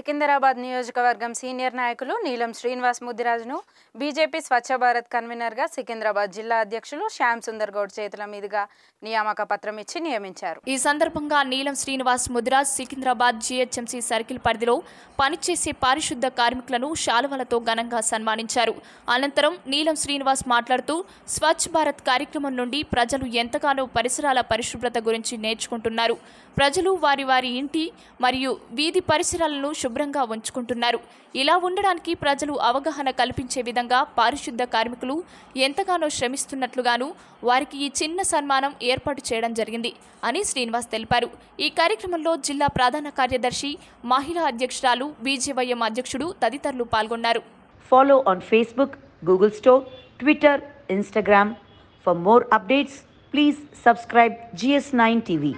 సికింద్రాబాద్ నియోజకవర్గం సీనియర్ నాయకులు నీలం శ్రీనివాస్ ముదిరాజును బీజేపీ స్వచ్ఛ భారత్ కన్వీనర్గా సికింద్రాబాద్ జిల్లా అధ్యక్షులు శ్యామ్ సుందర్ గౌడ్ చేతుల మీదుగా నియామక పత్రం ఇచ్చి నియమించారు ఈ సందర్భంగా నీలం శ్రీనివాస్ ముద్దిరాజ్ సికింద్రాబాద్ జీహెచ్ఎంసీ సర్కిల్ పరిధిలో పనిచేసే పారిశుద్ధ కార్మికులను శాలువలతో ఘనంగా సన్మానించారు అనంతరం నీలం శ్రీనివాస్ మాట్లాడుతూ స్వచ్ఛ భారత్ కార్యక్రమం నుండి ప్రజలు ఎంతగానో పరిసరాల పరిశుభ్రత గురించి నేర్చుకుంటున్నారు ప్రజలు వారి వారి ఇంటి మరియు వీధి పరిసరాలను శుభ్రంగా ఉంచుకుంటున్నారు ఇలా ఉండడానికి ప్రజలు అవగాహన కల్పించే విధంగా పారిశుద్ధ కార్మికులు ఎంతగానో శ్రమిస్తున్నట్లుగాను వారికి ఈ చిన్న సన్మానం ఏర్పాటు చేయడం జరిగింది అని శ్రీనివాస్ తెలిపారు ఈ కార్యక్రమంలో జిల్లా ప్రధాన కార్యదర్శి మహిళా అధ్యక్షురాలు బీజేవైఎం అధ్యక్షుడు తదితరులు పాల్గొన్నారు follow on Facebook Google store Twitter Instagram for more updates please subscribe GS nine TV